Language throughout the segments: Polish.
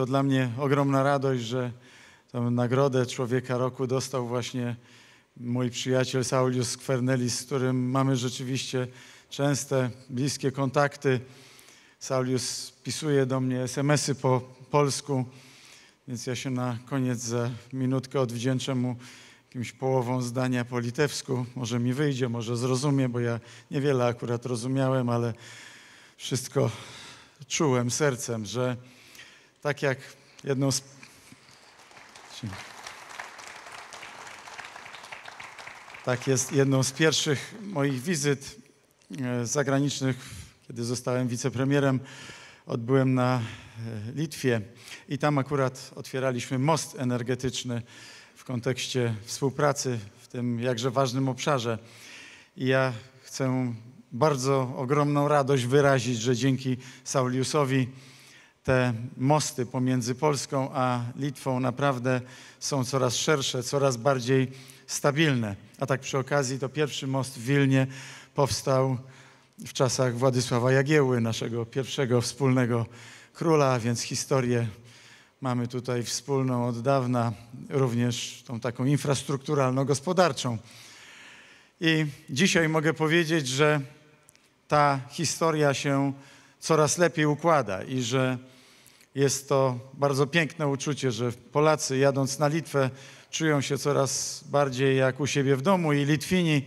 to dla mnie ogromna radość, że tę nagrodę Człowieka Roku dostał właśnie mój przyjaciel Saulius Kwernelis, z którym mamy rzeczywiście częste, bliskie kontakty. Saulius pisuje do mnie smsy po polsku, więc ja się na koniec za minutkę odwdzięczę mu jakimś połową zdania po litewsku. Może mi wyjdzie, może zrozumie, bo ja niewiele akurat rozumiałem, ale wszystko czułem sercem, że tak jak jedną z... Tak jest jedną z pierwszych moich wizyt e, zagranicznych, kiedy zostałem wicepremierem, odbyłem na e, Litwie i tam akurat otwieraliśmy most energetyczny w kontekście współpracy w tym jakże ważnym obszarze. I ja chcę bardzo ogromną radość wyrazić, że dzięki Sauliusowi te mosty pomiędzy Polską a Litwą naprawdę są coraz szersze, coraz bardziej stabilne. A tak przy okazji to pierwszy most w Wilnie powstał w czasach Władysława Jagieły, naszego pierwszego wspólnego króla, więc historię mamy tutaj wspólną od dawna, również tą taką infrastrukturalno-gospodarczą. I dzisiaj mogę powiedzieć, że ta historia się coraz lepiej układa i że jest to bardzo piękne uczucie, że Polacy jadąc na Litwę czują się coraz bardziej jak u siebie w domu i Litwini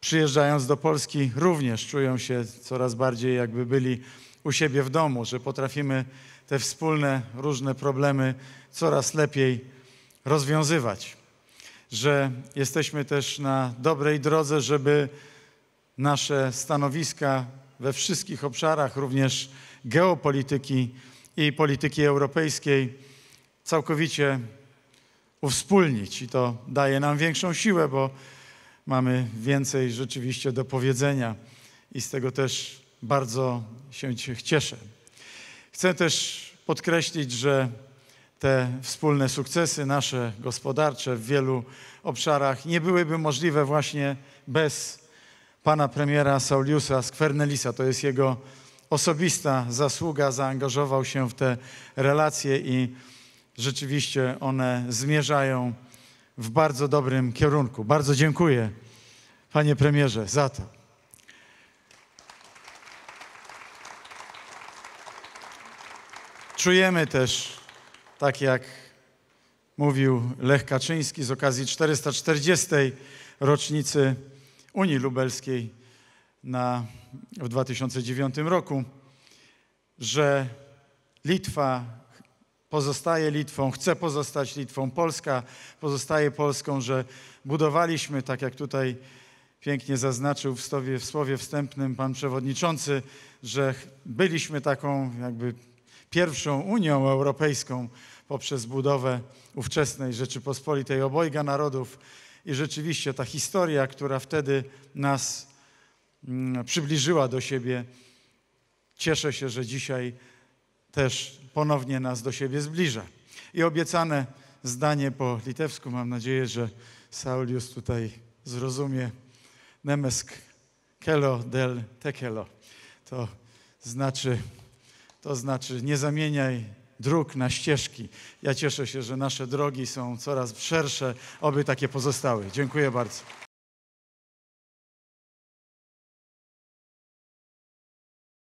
przyjeżdżając do Polski również czują się coraz bardziej jakby byli u siebie w domu, że potrafimy te wspólne różne problemy coraz lepiej rozwiązywać. Że jesteśmy też na dobrej drodze, żeby nasze stanowiska we wszystkich obszarach również geopolityki i polityki europejskiej całkowicie uwspólnić. I to daje nam większą siłę, bo mamy więcej rzeczywiście do powiedzenia i z tego też bardzo się cieszę. Chcę też podkreślić, że te wspólne sukcesy nasze gospodarcze w wielu obszarach nie byłyby możliwe właśnie bez pana premiera Sauliusa Skvernelisa. To jest jego osobista zasługa, zaangażował się w te relacje i rzeczywiście one zmierzają w bardzo dobrym kierunku. Bardzo dziękuję, panie premierze, za to. Czujemy też, tak jak mówił Lech Kaczyński z okazji 440. rocznicy Unii Lubelskiej, na, w 2009 roku, że Litwa pozostaje Litwą, chce pozostać Litwą, Polska pozostaje Polską, że budowaliśmy, tak jak tutaj pięknie zaznaczył w, stowie, w słowie wstępnym pan przewodniczący, że byliśmy taką jakby pierwszą Unią Europejską poprzez budowę ówczesnej Rzeczypospolitej obojga narodów. I rzeczywiście ta historia, która wtedy nas Mm, przybliżyła do siebie. Cieszę się, że dzisiaj też ponownie nas do siebie zbliża. I obiecane zdanie po litewsku, mam nadzieję, że Saulius tutaj zrozumie. Nemesk kelo del tekelo. To znaczy, to znaczy nie zamieniaj dróg na ścieżki. Ja cieszę się, że nasze drogi są coraz szersze, oby takie pozostały. Dziękuję bardzo.